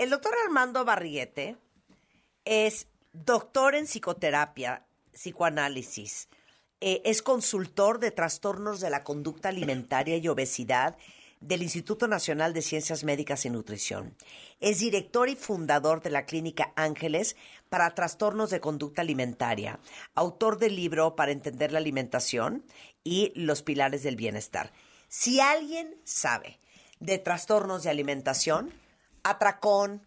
El doctor Armando Barriete es doctor en psicoterapia, psicoanálisis. Eh, es consultor de trastornos de la conducta alimentaria y obesidad del Instituto Nacional de Ciencias Médicas y Nutrición. Es director y fundador de la Clínica Ángeles para Trastornos de Conducta Alimentaria, autor del libro Para Entender la Alimentación y Los Pilares del Bienestar. Si alguien sabe de trastornos de alimentación, atracón,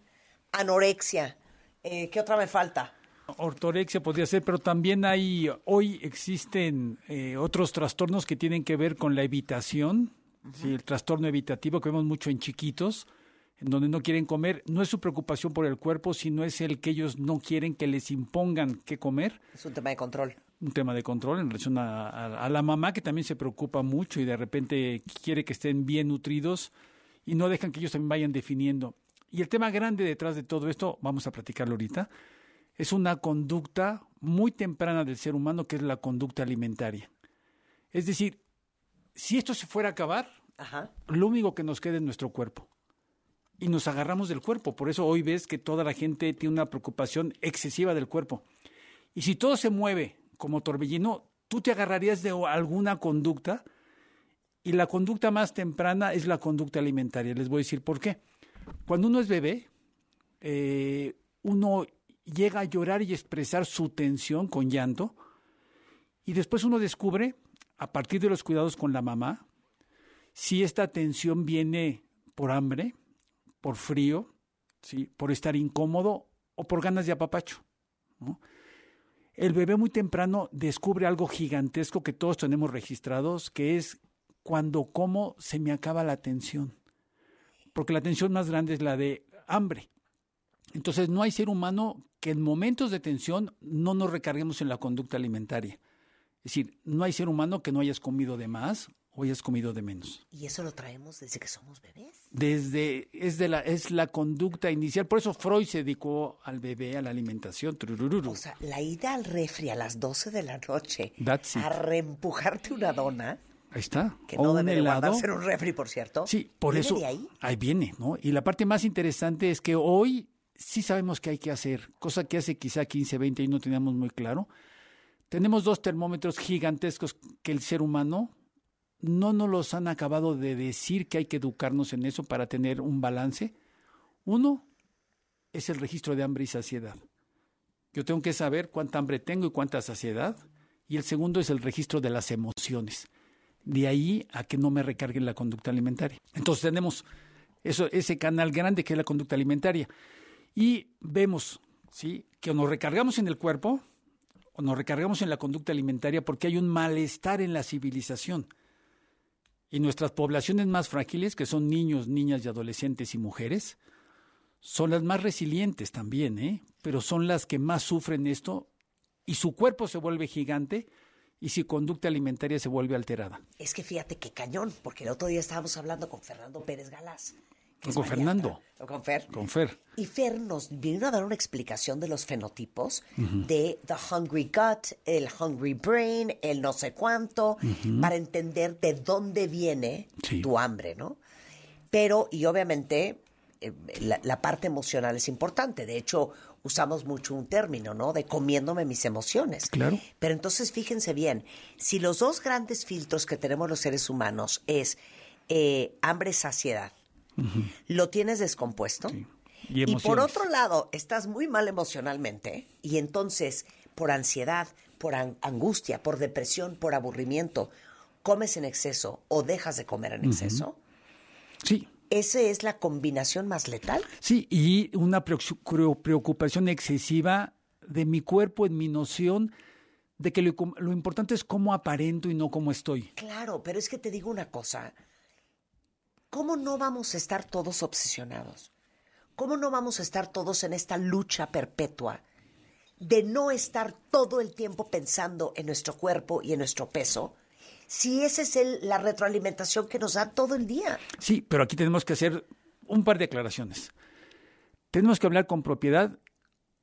anorexia. Eh, ¿Qué otra me falta? Ortorexia podría ser, pero también hay, hoy existen eh, otros trastornos que tienen que ver con la evitación, el trastorno evitativo que vemos mucho en chiquitos, en donde no quieren comer. No es su preocupación por el cuerpo, sino es el que ellos no quieren que les impongan que comer. Es un tema de control un tema de control en relación a, la mamá que también se preocupa mucho y de repente quiere que estén bien nutridos y no dejan que ellos también vayan definiendo. Y el tema grande detrás de todo esto, vamos a platicarlo ahorita, es una conducta muy temprana del ser humano que es la conducta alimentaria. Es decir, si esto se fuera a acabar, lo único que nos queda es nuestro cuerpo. Y nos agarramos del cuerpo. Por eso hoy ves que toda la gente tiene una preocupación excesiva del cuerpo. Y si todo se mueve como torbellino, tú te agarrarías de alguna conducta. Y la conducta más temprana es la conducta alimentaria. Les voy a decir por qué. Cuando uno es bebé, eh, uno llega a llorar y expresar su tensión con llanto, y después uno descubre, a partir de los cuidados con la mamá, si esta tensión viene por hambre, por frío, por estar incómodo o por ganas de apapacho. El bebé muy temprano descubre algo gigantesco que todos tenemos registrados, que es cuando como se me acaba la tensión porque la tensión más grande es la de hambre. Entonces no hay ser humano que en momentos de tensión no nos recarguemos en la conducta alimentaria. Es decir, no hay ser humano que no hayas comido de más o hayas comido de menos. Y eso lo traemos desde que somos bebés. Desde es de la es la conducta inicial, por eso Freud se dedicó al bebé a la alimentación. O sea, la ida al refri a las 12 de la noche a reempujarte una dona Ahí está. Que no o debe un un refri, por cierto. Sí, por eso. ahí? viene, ¿no? Y la parte más interesante es que hoy sí sabemos qué hay que hacer, cosa que hace quizá 15, 20 y no teníamos muy claro. Tenemos dos termómetros gigantescos que el ser humano no nos los han acabado de decir que hay que educarnos en eso para tener un balance. Uno es el registro de hambre y saciedad. Yo tengo que saber cuánta hambre tengo y cuánta saciedad. Y el segundo es el registro de las emociones de ahí a que no me recarguen la conducta alimentaria. Entonces tenemos eso, ese canal grande que es la conducta alimentaria y vemos ¿sí? que nos recargamos en el cuerpo o nos recargamos en la conducta alimentaria porque hay un malestar en la civilización. Y nuestras poblaciones más frágiles, que son niños, niñas y adolescentes y mujeres, son las más resilientes también, ¿eh? pero son las que más sufren esto y su cuerpo se vuelve gigante y si conducta alimentaria se vuelve alterada. Es que fíjate qué cañón, porque el otro día estábamos hablando con Fernando Pérez Galás. Con Fernando. con Fer. Con Fer. Y Fer nos vino a dar una explicación de los fenotipos de The Hungry Gut, el Hungry Brain, el no sé cuánto, para entender de dónde viene tu hambre, ¿no? Pero, y obviamente, eh, la parte emocional es importante. De hecho, usamos mucho un término, ¿no? De comiéndome mis emociones. Claro. Pero entonces fíjense bien, si los dos grandes filtros que tenemos los seres humanos es eh, hambre, saciedad, lo tienes descompuesto. Y, por otro lado, estás muy mal emocionalmente y entonces por ansiedad, por angustia, por depresión, por aburrimiento, comes en exceso o dejas de comer en exceso. Sí, ¿Esa es la combinación más letal? Sí, y una preocupación excesiva de mi cuerpo en mi noción de que lo, importante es cómo aparento y no cómo estoy. Claro, pero es que te digo una cosa. ¿Cómo no vamos a estar todos obsesionados? ¿Cómo no vamos a estar todos en esta lucha perpetua? de no estar todo el tiempo pensando en nuestro cuerpo y en nuestro peso si esa es el, la retroalimentación que nos da todo el día. Sí, pero aquí tenemos que hacer un par de aclaraciones. Tenemos que hablar con propiedad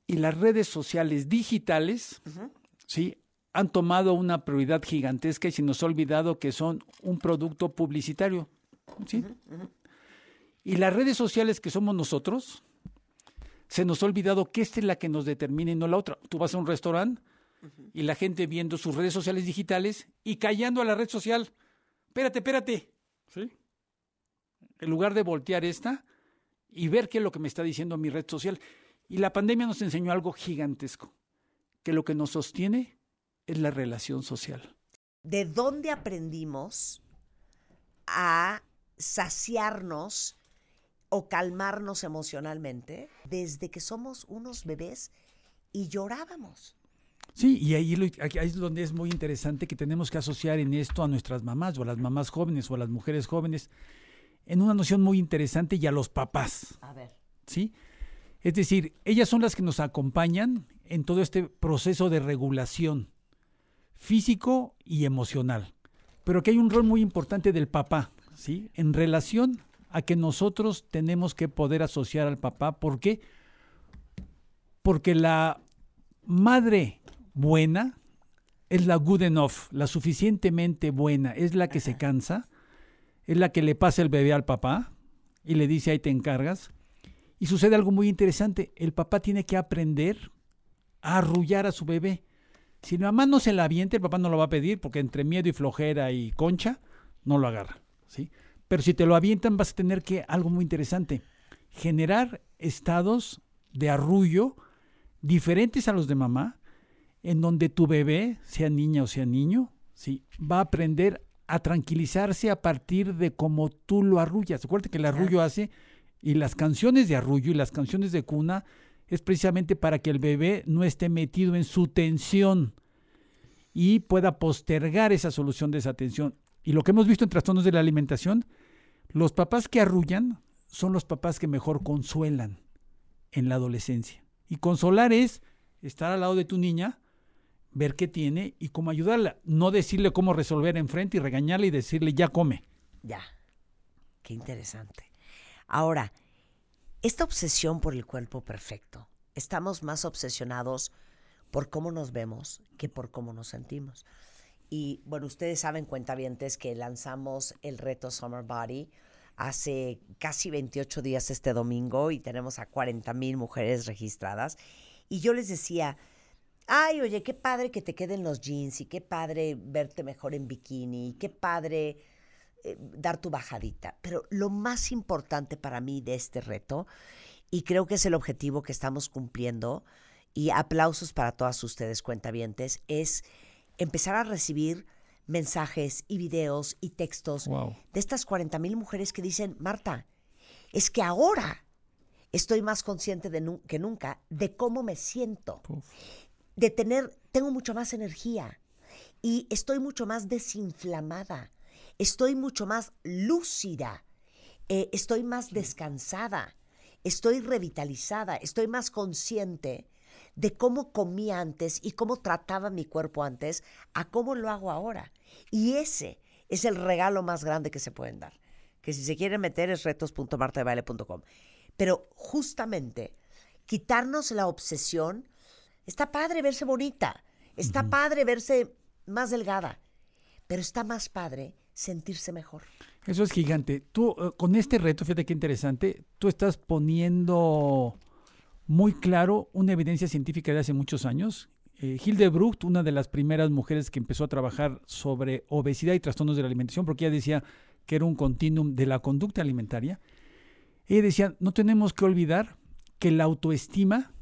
y las redes sociales digitales, ¿sí? han tomado una prioridad gigantesca y se nos ha olvidado que son un producto publicitario. ¿sí? Y las redes sociales que somos nosotros, se nos ha olvidado que esta es la que nos determina y no la otra. Tú vas a un restaurante, y la gente viendo sus redes sociales digitales y callando a la red social. Espérate, espérate. ¿Sí? En lugar de voltear esta y ver qué es lo que me está diciendo mi red social. Y la pandemia nos enseñó algo gigantesco, que lo que nos sostiene es la relación social. ¿De dónde aprendimos a saciarnos o calmarnos emocionalmente desde que somos unos bebés y llorábamos? Sí, y ahí, es donde es muy interesante que tenemos que asociar en esto a nuestras mamás o a las mamás jóvenes o a las mujeres jóvenes en una noción muy interesante y a los papás. A ver. ¿Sí? Es decir, ellas son las que nos acompañan en todo este proceso de regulación físico y emocional. Pero que hay un rol muy importante del papá, ¿sí? En relación a que nosotros tenemos que poder asociar al papá. ¿Por qué? Porque la madre buena es la good enough, la suficientemente buena, es la que se cansa, es la que le pasa el bebé al papá y le dice ahí te encargas. Y sucede algo muy interesante, el papá tiene que aprender a arrullar a su bebé. Si la mamá no se la avienta, el papá no lo va a pedir porque entre miedo y flojera y concha no lo agarra, ¿sí? Pero si te lo avientan vas a tener que algo muy interesante, generar estados de arrullo diferentes a los de mamá, en donde tu bebé, sea niña o sea niño, ¿sí? va a aprender a tranquilizarse a partir de cómo tú lo arrullas. Recuerda que el arrullo hace, y las canciones de arrullo y las canciones de cuna, es precisamente para que el bebé no esté metido en su tensión y pueda postergar esa solución de esa tensión. Y lo que hemos visto en trastornos de la alimentación, los papás que arrullan son los papás que mejor consuelan en la adolescencia. Y consolar es estar al lado de tu niña ver qué tiene y cómo ayudarla. No decirle cómo resolver enfrente y regañarle y decirle ya come. Ya. Qué interesante. Ahora, esta obsesión por el cuerpo perfecto, estamos más obsesionados por cómo nos vemos que por cómo nos sentimos. Y bueno, ustedes saben, cuentavientes, que lanzamos el reto Summer Body hace casi 28 días este domingo y tenemos a 40 mil mujeres registradas. Y yo les decía, ay, oye, qué padre que te queden los jeans y qué padre verte mejor en bikini y qué padre eh, dar tu bajadita. Pero lo más importante para mí de este reto, y creo que es el objetivo que estamos cumpliendo, y aplausos para todas ustedes cuentavientes, es empezar a recibir mensajes y videos y textos de estas 40,000 mil mujeres que dicen, Marta, es que ahora estoy más consciente de que nunca de cómo me siento, de tener, tengo mucho más energía y estoy mucho más desinflamada, estoy mucho más lúcida, eh, estoy más descansada, estoy revitalizada, estoy más consciente de cómo comía antes y cómo trataba mi cuerpo antes a cómo lo hago ahora. Y ese es el regalo más grande que se pueden dar. Que si se quieren meter es retos.martadebaile.com. Pero justamente quitarnos la obsesión Está padre verse bonita, está padre verse más delgada, pero está más padre sentirse mejor. Eso es gigante. Tú, eh, con este reto, fíjate qué interesante, tú estás poniendo muy claro una evidencia científica de hace muchos años. hilde eh, Hildebrucht, una de las primeras mujeres que empezó a trabajar sobre obesidad y trastornos de la alimentación, porque ella decía que era un continuum de la conducta alimentaria, ella decía, no tenemos que olvidar que la autoestima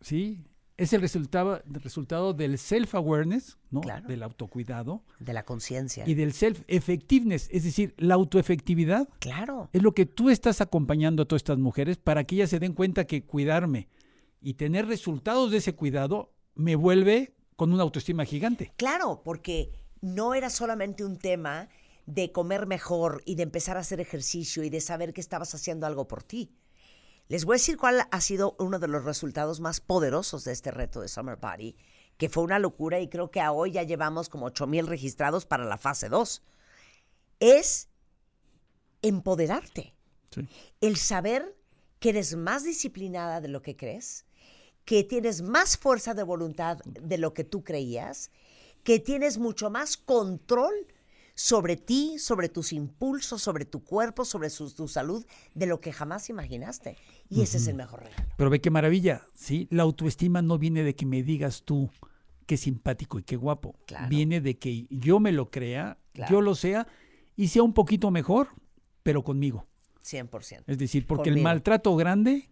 ¿sí? Es el resultado, resultado del self-awareness, ¿no? Del autocuidado. De la conciencia. Y del self-effectiveness, es decir, la autoefectividad. Claro. Es lo que tú estás acompañando a todas estas mujeres para que ellas se den cuenta que cuidarme y tener resultados de ese cuidado me vuelve con una autoestima gigante. Claro, porque no era solamente un tema de comer mejor y de empezar a hacer ejercicio y de saber que estabas haciendo algo por ti. Les voy a decir cuál ha sido uno de los resultados más poderosos de este reto de Summer Party, que fue una locura y creo que a hoy ya llevamos como 8 mil registrados para la fase 2. Es empoderarte. El saber que eres más disciplinada de lo que crees, que tienes más fuerza de voluntad de lo que tú creías, que tienes mucho más control sobre ti, sobre tus impulsos, sobre tu cuerpo, sobre tu salud, de lo que jamás imaginaste. Y ese es el mejor regalo. Pero ve qué maravilla, ¿sí? La autoestima no viene de que me digas tú qué simpático y qué guapo. Viene de que yo me lo crea, yo lo sea y sea un poquito mejor, pero conmigo. 100%. Es decir, porque el maltrato grande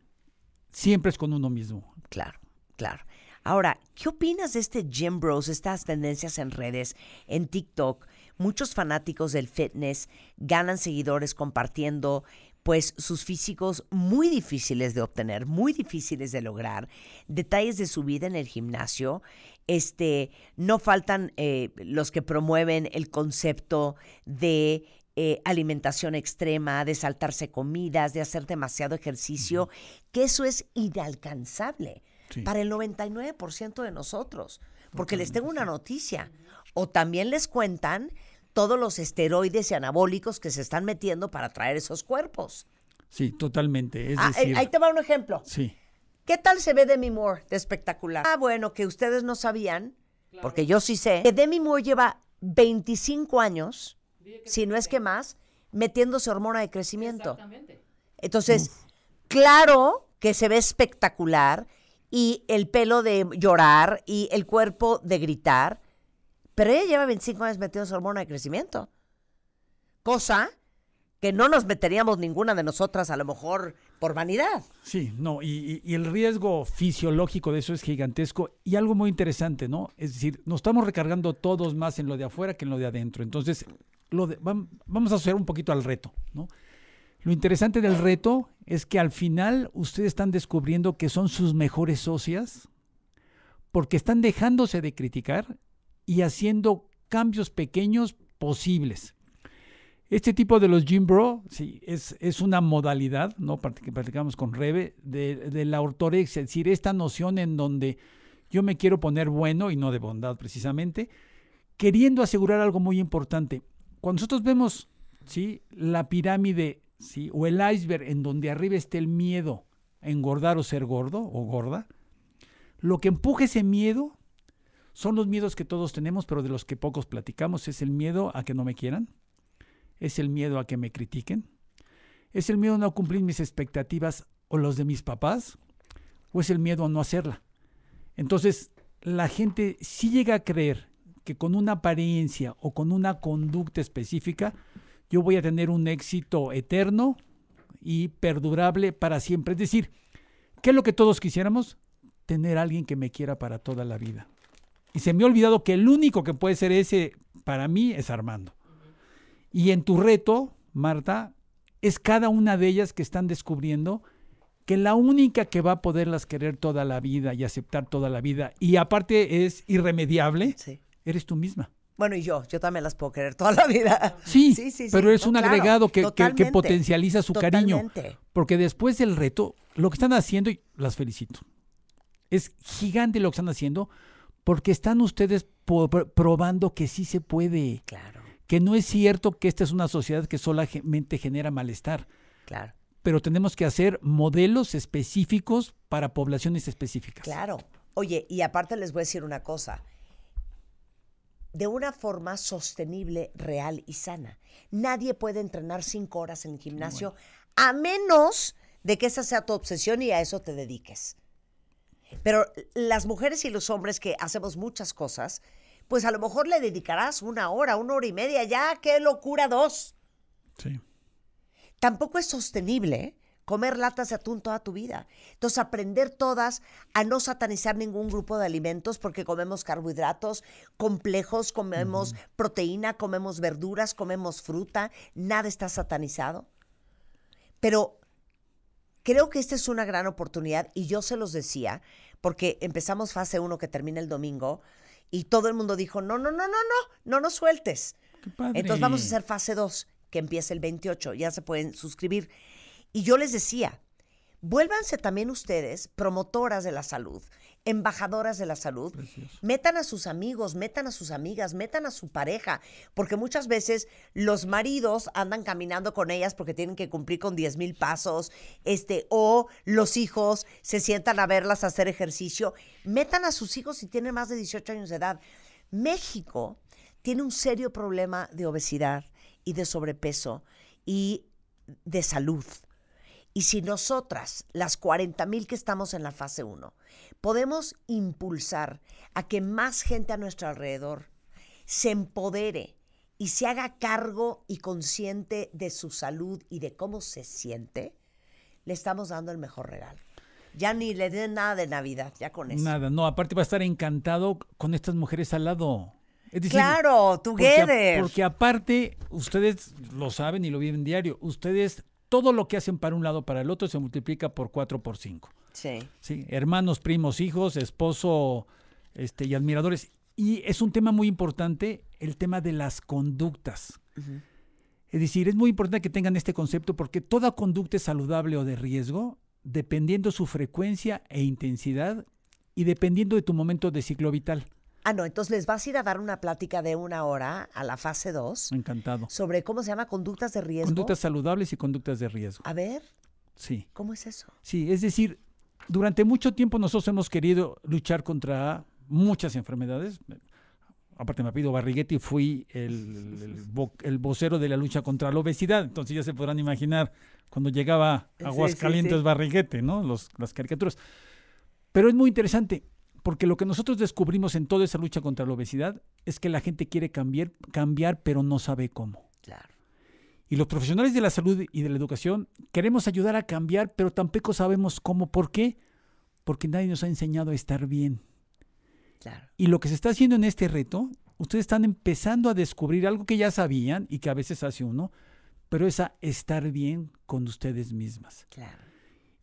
siempre es con uno mismo. Claro, claro. Ahora, ¿qué opinas de este Jim Bros, estas tendencias en redes, en TikTok, muchos fanáticos del fitness ganan seguidores compartiendo pues sus físicos muy difíciles de obtener, muy difíciles de lograr, detalles de su vida en el gimnasio, este, no faltan eh, los que promueven el concepto de eh, alimentación extrema, de saltarse comidas, de hacer demasiado ejercicio, que eso es inalcanzable para el 99% de nosotros, porque les tengo una noticia, o también les cuentan todos los esteroides y anabólicos que se están metiendo para traer esos cuerpos. Sí, totalmente. Es ah, eh, decir, ahí te va un ejemplo. Sí. ¿Qué tal se ve Demi Moore de espectacular? Ah, bueno, que ustedes no sabían, porque yo sí sé, que Demi Moore lleva 25 años, si no es que más, metiéndose hormona de crecimiento. Exactamente. Entonces, claro que se ve espectacular y el pelo de llorar y el cuerpo de gritar, pero ella lleva 25 años metiendo su hormona de crecimiento. Cosa que no nos meteríamos ninguna de nosotras, a lo mejor por vanidad. Sí, no, y, el riesgo fisiológico de eso es gigantesco. Y algo muy interesante, ¿no? Es decir, nos estamos recargando todos más en lo de afuera que en lo de adentro. Entonces, vamos a hacer un poquito al reto, ¿no? Lo interesante del reto es que al final ustedes están descubriendo que son sus mejores socias porque están dejándose de criticar y haciendo cambios pequeños posibles. Este tipo de los gym bro, es, es una modalidad, ¿no? Que practicamos con Rebe, de, de, la ortorexia, es decir, esta noción en donde yo me quiero poner bueno y no de bondad precisamente, queriendo asegurar algo muy importante. Cuando nosotros vemos, ¿sí? La pirámide, ¿sí? O el iceberg en donde arriba está el miedo a engordar o ser gordo o gorda, lo que empuja ese miedo son los miedos que todos tenemos, pero de los que pocos platicamos. Es el miedo a que no me quieran. Es el miedo a que me critiquen. Es el miedo a no cumplir mis expectativas o los de mis papás. O es el miedo a no hacerla. Entonces, la gente sí llega a creer que con una apariencia o con una conducta específica, yo voy a tener un éxito eterno y perdurable para siempre. Es decir, ¿qué es lo que todos quisiéramos? Tener a alguien que me quiera para toda la vida. Y se me ha olvidado que el único que puede ser ese para mí es Armando. Y en tu reto, Marta, es cada una de ellas que están descubriendo que la única que va a poderlas querer toda la vida y aceptar toda la vida, y aparte es irremediable, eres tú misma. Bueno, y yo, yo también las puedo querer toda la vida. Sí, sí, sí pero es un agregado que, que, potencializa su cariño. Porque después del reto, lo que están haciendo, y las felicito, es gigante lo que están haciendo, porque están ustedes probando que sí se puede. Claro. Que no es cierto que esta es una sociedad que solamente genera malestar. Claro. Pero tenemos que hacer modelos específicos para poblaciones específicas. Claro. Oye, y aparte les voy a decir una cosa. De una forma sostenible, real y sana. Nadie puede entrenar cinco horas en el gimnasio a menos de que esa sea tu obsesión y a eso te dediques. Pero las mujeres y los hombres que hacemos muchas cosas, pues a lo mejor le dedicarás una hora, una hora y media, ya, qué locura, dos. Sí. Tampoco es sostenible comer latas de atún toda tu vida. Entonces, aprender todas a no satanizar ningún grupo de alimentos porque comemos carbohidratos complejos, comemos proteína, comemos verduras, comemos fruta, nada está satanizado. Pero Creo que esta es una gran oportunidad y yo se los decía, porque empezamos fase 1 que termina el domingo y todo el mundo dijo, no, no, no, no, no, no nos sueltes. Entonces vamos a hacer fase 2 que empieza el 28, ya se pueden suscribir. Y yo les decía, vuélvanse también ustedes promotoras de la salud, embajadoras de la salud. Metan a sus amigos, metan a sus amigas, metan a su pareja, porque muchas veces los maridos andan caminando con ellas porque tienen que cumplir con 10 mil pasos, este, o los hijos se sientan a verlas hacer ejercicio. Metan a sus hijos si tienen más de 18 años de edad. México tiene un serio problema de obesidad y de sobrepeso y de salud. Y si nosotras, las 40 mil que estamos en la fase 1, podemos impulsar a que más gente a nuestro alrededor se empodere y se haga cargo y consciente de su salud y de cómo se siente, le estamos dando el mejor regalo. Ya ni le den nada de Navidad, ya con eso. Nada, no, aparte va a estar encantado con estas mujeres al lado. Es decir, claro, together. porque aparte, ustedes lo saben y lo viven diario, ustedes todo lo que hacen para un lado para el otro se multiplica por 4 por 5. Sí. Sí, hermanos, primos, hijos, esposo este, y admiradores. Y es un tema muy importante, el tema de las conductas. Es decir, es muy importante que tengan este concepto porque toda conducta es saludable o de riesgo dependiendo su frecuencia e intensidad y dependiendo de tu momento de ciclo vital. Ah, no, entonces les vas a ir a dar una plática de una hora a la fase 2. Encantado. Sobre cómo se llama conductas de riesgo. Conductas saludables y conductas de riesgo. A ver. Sí. ¿Cómo es eso? Sí, es decir, durante mucho tiempo nosotros hemos querido luchar contra muchas enfermedades. Aparte me pido y fui el, el, el, vocero de la lucha contra la obesidad. Entonces ya se podrán imaginar cuando llegaba Aguascalientes Barriguete, ¿no? Los, las caricaturas. Pero es muy interesante porque lo que nosotros descubrimos en toda esa lucha contra la obesidad es que la gente quiere cambiar, cambiar pero no sabe cómo. Claro. Y los profesionales de la salud y de la educación queremos ayudar a cambiar, pero tampoco sabemos cómo. ¿Por qué? Porque nadie nos ha enseñado a estar bien. Claro. Y lo que se está haciendo en este reto, ustedes están empezando a descubrir algo que ya sabían y que a veces hace uno, pero es a estar bien con ustedes mismas. Claro.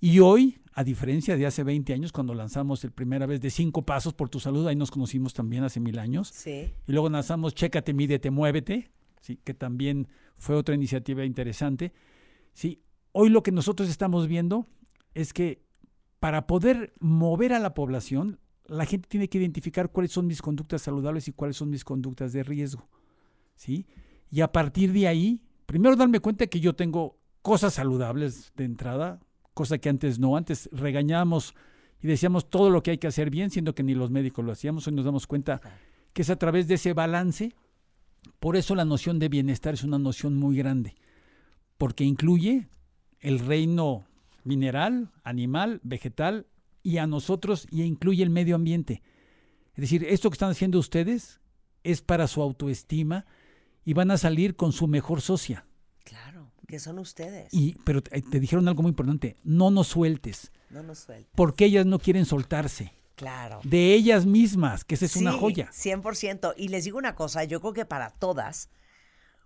Y hoy, a diferencia de hace 20 años, cuando lanzamos el primera vez de cinco pasos por tu salud, ahí nos conocimos también hace mil años. Sí. Y luego lanzamos Chécate, Mídete, Muévete, ¿sí? que también fue otra iniciativa interesante. ¿sí? Hoy lo que nosotros estamos viendo es que para poder mover a la población, la gente tiene que identificar cuáles son mis conductas saludables y cuáles son mis conductas de riesgo. ¿sí? Y a partir de ahí, primero darme cuenta que yo tengo cosas saludables de entrada, cosa que antes no. Antes regañábamos y decíamos todo lo que hay que hacer bien, siendo que ni los médicos lo hacíamos. Hoy nos damos cuenta que es a través de ese balance. Por eso la noción de bienestar es una noción muy grande, porque incluye el reino mineral, animal, vegetal y a nosotros y incluye el medio ambiente. Es decir, esto que están haciendo ustedes es para su autoestima y van a salir con su mejor socia. Claro. Que son ustedes. Y, pero te, dijeron algo muy importante, no nos sueltes. No nos sueltes. Porque ellas no quieren soltarse. Claro. De ellas mismas, que esa es una joya. 100%. Y les digo una cosa, yo creo que para todas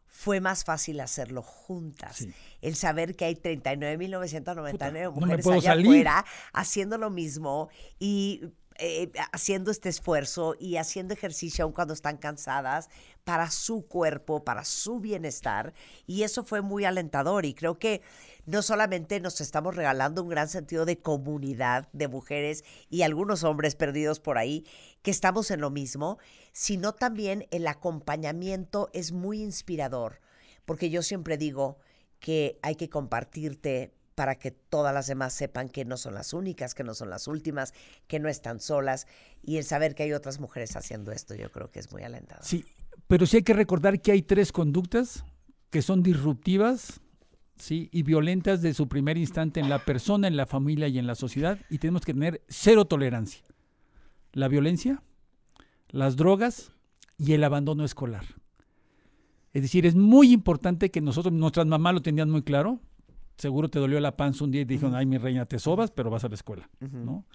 fue más fácil hacerlo juntas. El saber que hay 39.999 mujeres no allá afuera haciendo lo mismo y eh, haciendo este esfuerzo y haciendo ejercicio aun cuando están cansadas para su cuerpo, para su bienestar. Y eso fue muy alentador y creo que no solamente nos estamos regalando un gran sentido de comunidad de mujeres y algunos hombres perdidos por ahí, que estamos en lo mismo, sino también el acompañamiento es muy inspirador, porque yo siempre digo que hay que compartirte para que todas las demás sepan que no son las únicas, que no son las últimas, que no están solas. Y el saber que hay otras mujeres haciendo esto, yo creo que es muy alentador. Sí, pero sí hay que recordar que hay tres conductas que son disruptivas ¿sí? y violentas de su primer instante en la persona, en la familia y en la sociedad. Y tenemos que tener cero tolerancia. La violencia, las drogas y el abandono escolar. Es decir, es muy importante que nosotros, nuestras mamás lo tenían muy claro, seguro te dolió la panza un día y te dijeron, ay, mi reina, te sobas, pero vas a la escuela, ¿no?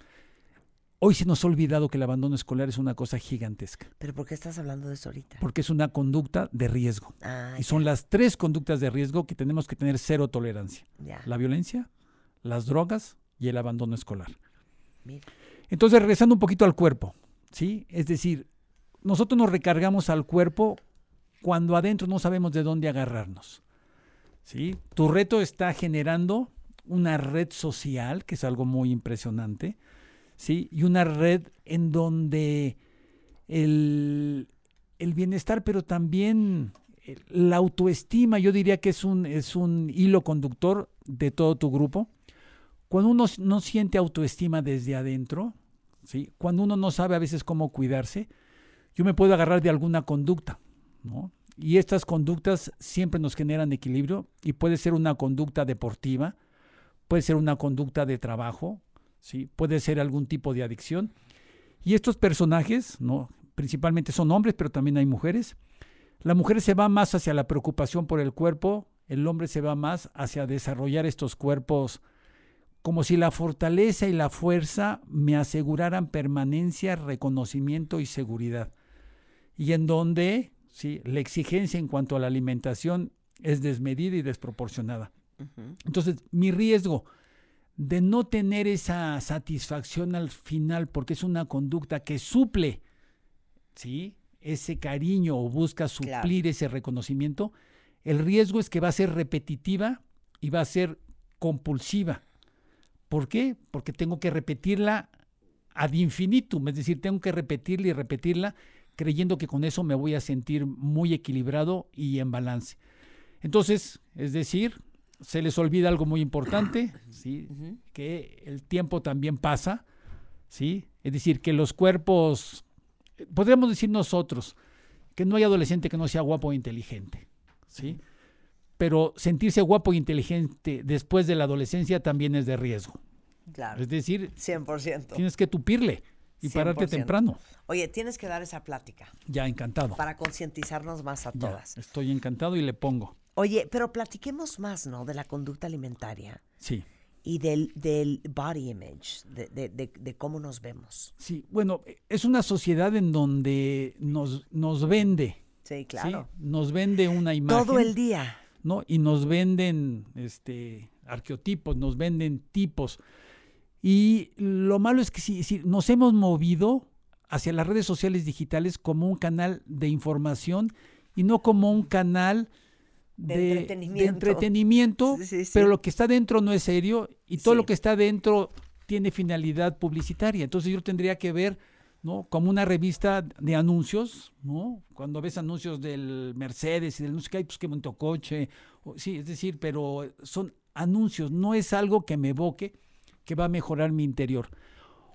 Hoy se nos ha olvidado que el abandono escolar es una cosa gigantesca. ¿Pero por qué estás hablando de eso ahorita? Porque es una conducta de riesgo. Ah, y son las tres conductas de riesgo que tenemos que tener cero tolerancia. La violencia, las drogas y el abandono escolar. Entonces, regresando un poquito al cuerpo, ¿sí? Es decir, nosotros nos recargamos al cuerpo cuando adentro no sabemos de dónde agarrarnos. ¿sí? Tu reto está generando una red social, que es algo muy impresionante, ¿sí? Y una red en donde el, bienestar, pero también la autoestima, yo diría que es un, es un hilo conductor de todo tu grupo. Cuando uno no siente autoestima desde adentro, ¿sí? cuando uno no sabe a veces cómo cuidarse, yo me puedo agarrar de alguna conducta, ¿no? Y estas conductas siempre nos generan equilibrio y puede ser una conducta deportiva, puede ser una conducta de trabajo, ¿sí? puede ser algún tipo de adicción. Y estos personajes, ¿no? principalmente son hombres, pero también hay mujeres. La mujer se va más hacia la preocupación por el cuerpo, el hombre se va más hacia desarrollar estos cuerpos como si la fortaleza y la fuerza me aseguraran permanencia, reconocimiento y seguridad. Y en donde la exigencia en cuanto a la alimentación es desmedida y desproporcionada. Entonces, mi riesgo de no tener esa satisfacción al final, porque es una conducta que suple ¿sí? ese cariño o busca suplir ese reconocimiento, el riesgo es que va a ser repetitiva y va a ser compulsiva. ¿Por qué? Porque tengo que repetirla ad infinitum, es decir, tengo que repetirla y repetirla creyendo que con eso me voy a sentir muy equilibrado y en balance. Entonces, es decir, se les olvida algo muy importante, ¿sí? que el tiempo también pasa, ¿sí? es decir, que los cuerpos, eh, podríamos decir nosotros, que no hay adolescente que no sea guapo e inteligente. ¿sí? Pero sentirse guapo e inteligente después de la adolescencia también es de riesgo. Claro. Es decir, 100%. tienes que tupirle. Y pararte temprano. Oye, tienes que dar esa plática. Ya, encantado. Para concientizarnos más a todas. estoy encantado y le pongo. Oye, pero platiquemos más, ¿no? De la conducta alimentaria. Sí. Y del, del body image, de, cómo nos vemos. Sí, bueno, es una sociedad en donde nos, nos vende. Sí, claro. Nos vende una imagen. Todo el día. ¿No? Y nos venden este arqueotipos, nos venden tipos. Y lo malo es que si, si nos hemos movido hacia las redes sociales digitales como un canal de información y no como un canal de, entretenimiento, pero lo que está dentro no es serio y todo lo que está dentro tiene finalidad publicitaria. Entonces yo tendría que ver, ¿no? Como una revista de anuncios, ¿no? Cuando ves anuncios del Mercedes y del no sé qué, pues coche. sí, es decir, pero son anuncios, no es algo que me evoque que va a mejorar mi interior.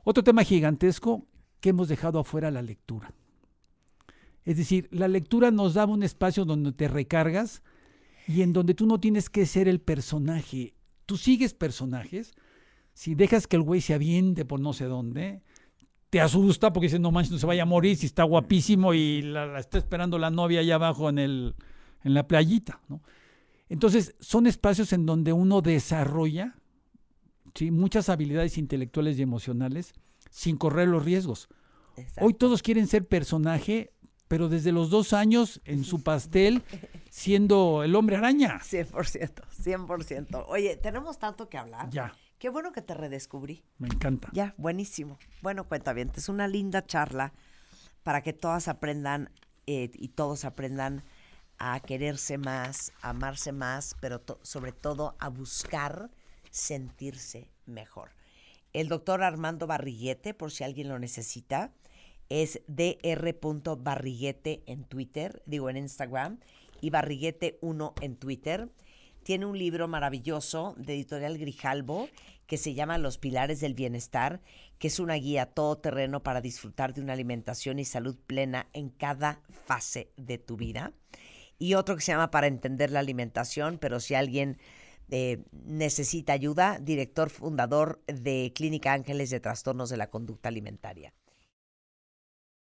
Otro tema gigantesco que hemos dejado afuera la lectura. Es decir, la lectura nos da un espacio donde te recargas y en donde tú no tienes que ser el personaje. Tú sigues personajes. Si dejas que el güey se aviente por no sé dónde, te asusta porque dice, no manches, no se vaya a morir si está guapísimo y la, está esperando la novia allá abajo en, el, en la playita. Entonces, son espacios en donde uno desarrolla muchas habilidades intelectuales y emocionales sin correr los riesgos. Hoy todos quieren ser personaje, pero desde los dos años en su pastel siendo el hombre araña. 100%, 100%. Oye, tenemos tanto que hablar. Ya. Qué bueno que te redescubrí. Me encanta. Ya, buenísimo. Bueno, cuenta bien, es una linda charla para que todas aprendan eh, y todos aprendan a quererse más, a amarse más, pero sobre todo a buscar sentirse mejor. El doctor Armando Barriguete, por si alguien lo necesita, es dr.barriguete en Twitter, digo en Instagram, y Barriguete1 en Twitter. Tiene un libro maravilloso de editorial Grijalbo que se llama Los Pilares del Bienestar, que es una guía todoterreno para disfrutar de una alimentación y salud plena en cada fase de tu vida. Y otro que se llama Para entender la alimentación, pero si alguien eh, necesita ayuda, director fundador de Clínica Ángeles de Trastornos de la Conducta Alimentaria.